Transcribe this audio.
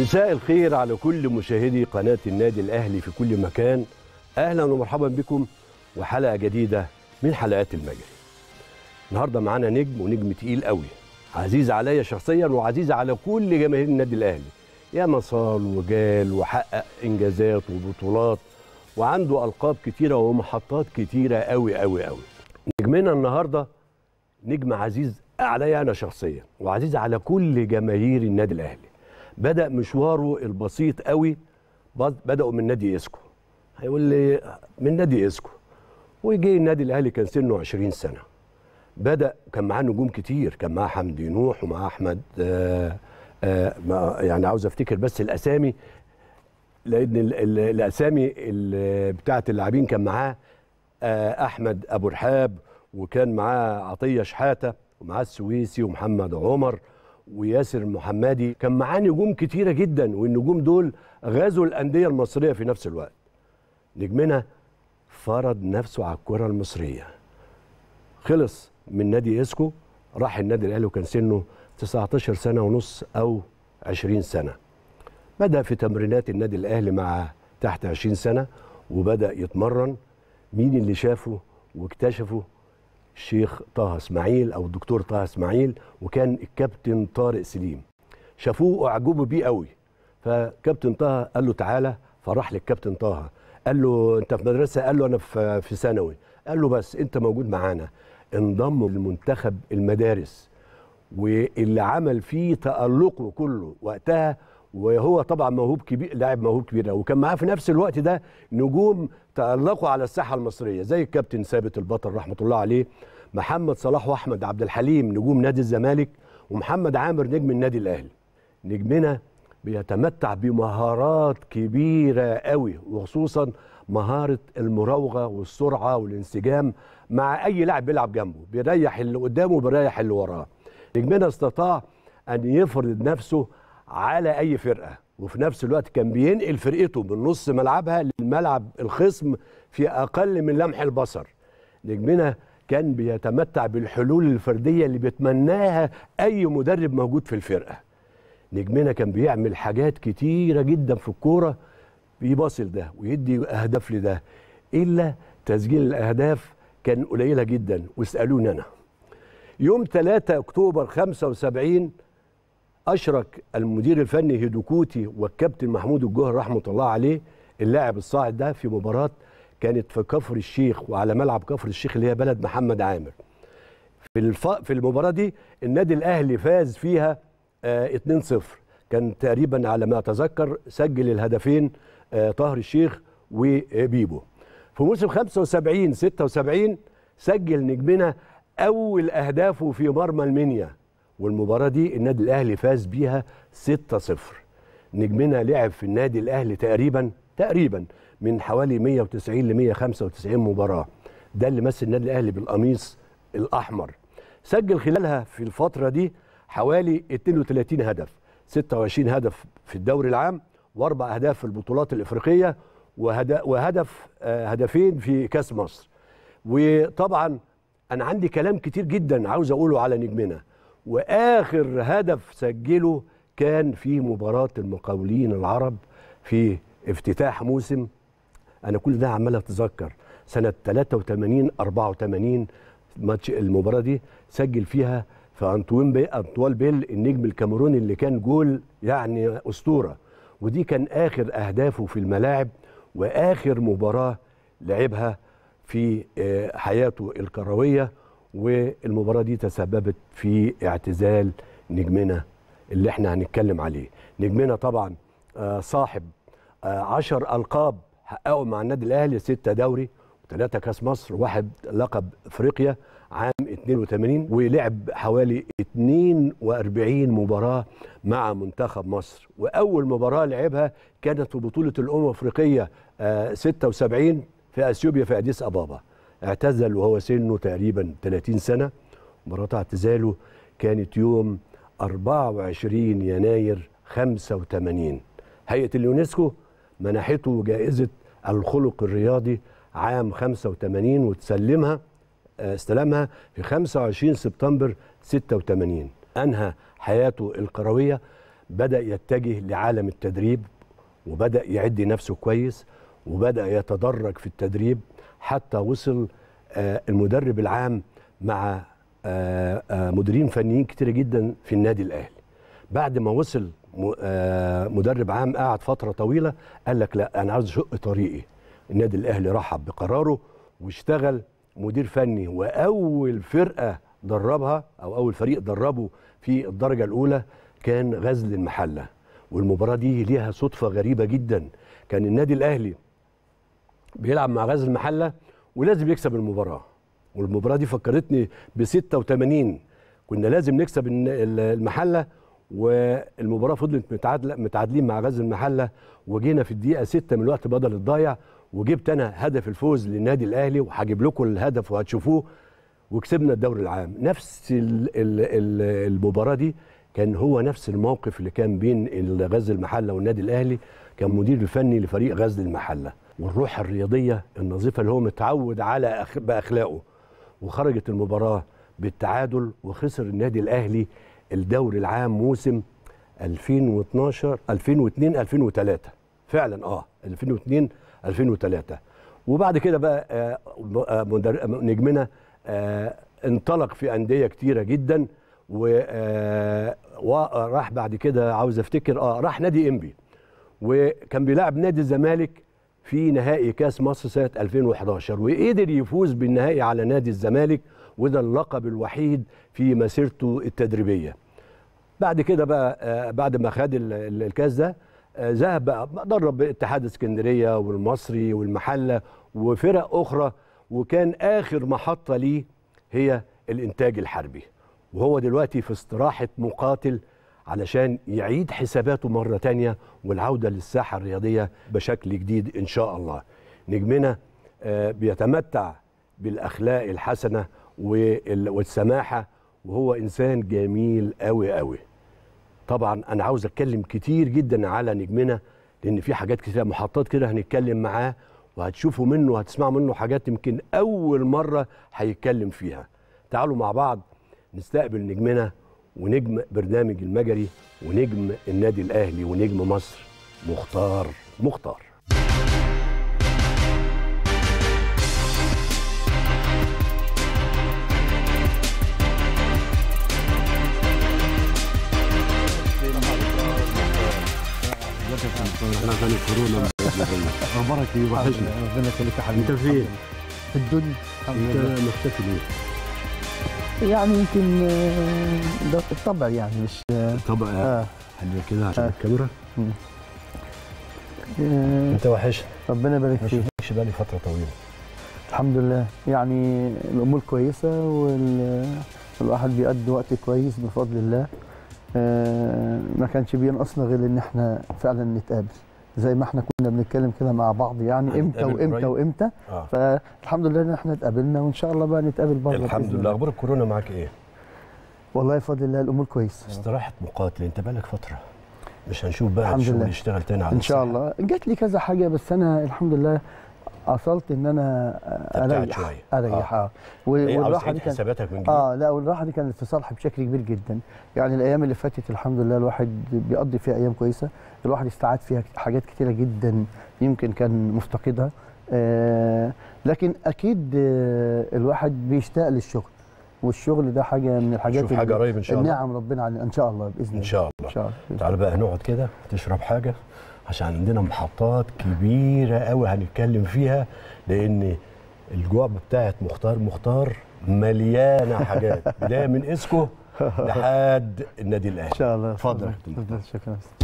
مساء الخير على كل مشاهدي قناة النادي الأهلي في كل مكان أهلا ومرحبا بكم وحلقة جديدة من حلقات المجري النهاردة معانا نجم ونجم تقيل قوي عزيز عليا شخصيا وعزيز على كل جماهير النادي الأهلي يا مصال وجال وحقق إنجازات وبطولات وعنده ألقاب كتيرة ومحطات كتيرة قوي قوي قوي نجمنا النهاردة نجم عزيز عليا أنا شخصيا وعزيز على كل جماهير النادي الأهلي بدا مشواره البسيط قوي بداوا من نادي اسكو هيقول لي من نادي اسكو وجه النادي الاهلي كان سنه 20 سنه بدا كان معاه نجوم كتير كان معاه حمدي نوح ومعاه احمد آآ آه، آه، آآ يعني عاوز افتكر بس الاسامي لان الـ الـ الاسامي بتاعه اللاعبين كان معاه آه، احمد ابو رحاب وكان معاه عطيه شحاته ومعاه السويسي ومحمد عمر وياسر المحمدي كان معاه نجوم كتيره جدا والنجوم دول غازوا الانديه المصريه في نفس الوقت نجمنا فرض نفسه على الكره المصريه خلص من نادي اسكو راح النادي الاهلي وكان سنه 19 سنه ونص او 20 سنه بدا في تمرينات النادي الاهلي مع تحت 20 سنه وبدا يتمرن مين اللي شافه واكتشفه الشيخ طه اسماعيل او الدكتور طه اسماعيل وكان الكابتن طارق سليم شافوه واعجبوا بيه قوي فكابتن طه قال له تعالى فراح للكابتن طه قال له انت في مدرسه قال له انا في ثانوي قال له بس انت موجود معانا انضم لمنتخب المدارس واللي عمل فيه تألقه كله وقتها وهو طبعا موهوب كبير لاعب موهوب كبير وكان معاه في نفس الوقت ده نجوم تألقوا على الساحه المصريه زي الكابتن ثابت البطل رحمه الله عليه محمد صلاح واحمد عبد الحليم نجوم نادي الزمالك ومحمد عامر نجم النادي الاهلي نجمنا بيتمتع بمهارات كبيره قوي وخصوصا مهاره المراوغه والسرعه والانسجام مع اي لاعب بيلعب جنبه بيريح اللي قدامه وبيريح اللي وراه نجمنا استطاع ان يفرض نفسه على اي فرقه وفي نفس الوقت كان بينقل فرقته من نص ملعبها للملعب الخصم في اقل من لمح البصر نجمنا كان بيتمتع بالحلول الفرديه اللي بيتمناها اي مدرب موجود في الفرقه نجمنا كان بيعمل حاجات كتيره جدا في الكوره بيباصي لده ويدي اهداف لده الا تسجيل الاهداف كان قليله جدا واسالوني انا يوم 3 اكتوبر 75 اشرك المدير الفني هيدوكوتي والكابتن محمود الجهر رحمه الله عليه اللاعب الصاعد ده في مباراه كانت في كفر الشيخ وعلى ملعب كفر الشيخ اللي هي بلد محمد عامر في الف... في المباراه دي النادي الاهلي فاز فيها 2-0 آه، كان تقريبا على ما اتذكر سجل الهدفين آه، طاهر الشيخ وبيبو في موسم 75 76 سجل نجمنا اول اهدافه في مرمى المنيا والمباراه دي النادي الاهلي فاز بيها 6-0 نجمنا لعب في النادي الاهلي تقريبا تقريبا من حوالي 190 ل 195 مباراه ده اللي مس النادي الاهلي بالقميص الاحمر سجل خلالها في الفتره دي حوالي 32 هدف 26 هدف في الدوري العام واربع اهداف في البطولات الافريقيه وهدف آه، هدفين في كاس مصر وطبعا انا عندي كلام كتير جدا عاوز اقوله على نجمنا واخر هدف سجله كان في مباراه المقاولين العرب في افتتاح موسم انا كل ده عمال اتذكر سنه 83 84 ماتش المباراه دي سجل فيها فانطوان بي انطوال بيل النجم الكاميروني اللي كان جول يعني اسطوره ودي كان اخر اهدافه في الملاعب واخر مباراه لعبها في آه، حياته الكرويه والمباراه دي تسببت في اعتزال نجمنا اللي احنا هنتكلم عليه نجمنا طبعا آه، صاحب آه، عشر القاب حققوا مع النادي الاهلي ستة دوري وثلاثة كاس مصر واحد لقب افريقيا عام 82 ولعب حوالي 42 مباراة مع منتخب مصر واول مباراة لعبها كانت في بطولة الامم الافريقية 76 آه، في اثيوبيا في اديس ابابا اعتزل وهو سنه تقريبا 30 سنة ومرات اعتزاله كانت يوم 24 يناير 85 هيئة اليونسكو منحته جائزة الخلق الرياضي عام 85 وتسلمها آه، استلمها في 25 سبتمبر 86 أنهى حياته القروية بدأ يتجه لعالم التدريب وبدأ يعد نفسه كويس وبدأ يتدرج في التدريب حتى وصل آه، المدرب العام مع آه، آه، مديرين فنيين كتير جدا في النادي الاهلي بعد ما وصل مدرب عام قعد فتره طويله قال لك لا انا عاوز اشق طريقي النادي الاهلي رحب بقراره واشتغل مدير فني واول فرقه دربها او اول فريق دربه في الدرجه الاولى كان غزل المحله والمباراه دي ليها صدفه غريبه جدا كان النادي الاهلي بيلعب مع غزل المحله ولازم يكسب المباراه والمباراه دي فكرتني ب 86 كنا لازم نكسب المحله والمباراه فضلت متعادله متعادلين مع غزل المحله وجينا في الدقيقه 6 من الوقت بدل الضايع وجبت انا هدف الفوز للنادي الاهلي وهجيب لكم الهدف وهتشوفوه وكسبنا الدوري العام نفس المباراه دي كان هو نفس الموقف اللي كان بين غزل المحله والنادي الاهلي كان مدير الفني لفريق غزل المحله والروح الرياضيه النظيفه اللي هو متعود على باخلاقه وخرجت المباراه بالتعادل وخسر النادي الاهلي الدوري العام موسم 2012 2002 2003 فعلا اه 2002 2003 وبعد كده بقى آه، آه، نجمنا آه، انطلق في انديه كتيره جدا وراح بعد كده عاوز افتكر اه راح نادي انبي وكان بيلاعب نادي الزمالك في نهائي كاس مصر سنه 2011 وقدر يفوز بالنهائي على نادي الزمالك وده اللقب الوحيد في مسيرته التدريبيه. بعد كده بقى آه، بعد ما خد الكاس ده آه، ذهب درب اتحاد اسكندريه والمصري والمحله وفرق اخرى وكان اخر محطه ليه هي الانتاج الحربي وهو دلوقتي في استراحه مقاتل علشان يعيد حساباته مرة تانية والعودة للساحة الرياضية بشكل جديد إن شاء الله نجمنا آه، بيتمتع بالأخلاق الحسنة والسماحة وهو إنسان جميل قوي قوي طبعا أنا عاوز أتكلم كتير جدا على نجمنا لأن في حاجات كتير محطات كده هنتكلم معاه وهتشوفوا منه وهتسمعوا منه حاجات يمكن أول مرة هيتكلم فيها تعالوا مع بعض نستقبل نجمنا ونجم برنامج المجري ونجم النادي الاهلي ونجم مصر مختار مختار احنا كان اخبارك ايه وحشنا ربنا يخليك يا حبيبي انت فين؟ في الدنيا انت مختفي ليه؟ يعني يمكن آه، ده الطبع يعني مش الطبع اه يعني. حلو كده عشان آه. الكاميرا آه. آه. انت وحش ربنا يبارك فيك ما شفتكش بقالي فتره طويله الحمد لله يعني الامور كويسه والواحد بيقضي وقت كويس بفضل الله آه ما كانش بينقصنا غير ان احنا فعلا نتقابل زي ما احنا كنا بنتكلم كده مع بعض يعني امتى وامتى وامتى آه. فالحمد لله ان احنا اتقابلنا وان شاء الله بقى نتقابل بره الحمد لله اخبار الكورونا معاك ايه؟ والله بفضل الله الامور كويسه استراحه مقاتل انت بقالك فتره مش هنشوف بقى الحمد لله نشتغل تاني على ان شاء الله جات لي كذا حاجه بس انا الحمد لله اصلت ان انا اريح آه. اريح اه, إيه، والراحه دي كانت حساباتك من جديد اه لا والراحه دي كانت في صالحي بشكل كبير جدا يعني الايام اللي فاتت الحمد لله الواحد بيقضي فيها ايام كويسه الواحد استعاد فيها حاجات كتيره جدا يمكن كان مفتقدها آه لكن اكيد آه الواحد بيشتاق للشغل والشغل ده حاجه من الحاجات شوف حاجه قريب ان شاء الله ربنا ان شاء الله باذن الله ان شاء الله, الله. تعالى بقى نقعد كده تشرب حاجه عشان عندنا محطات كبيره قوي هنتكلم فيها لان الجواب بتاعت مختار مختار مليانه حاجات بدايه من اسكو لحد النادي الاهلي ان شاء الله شكرا, شكرا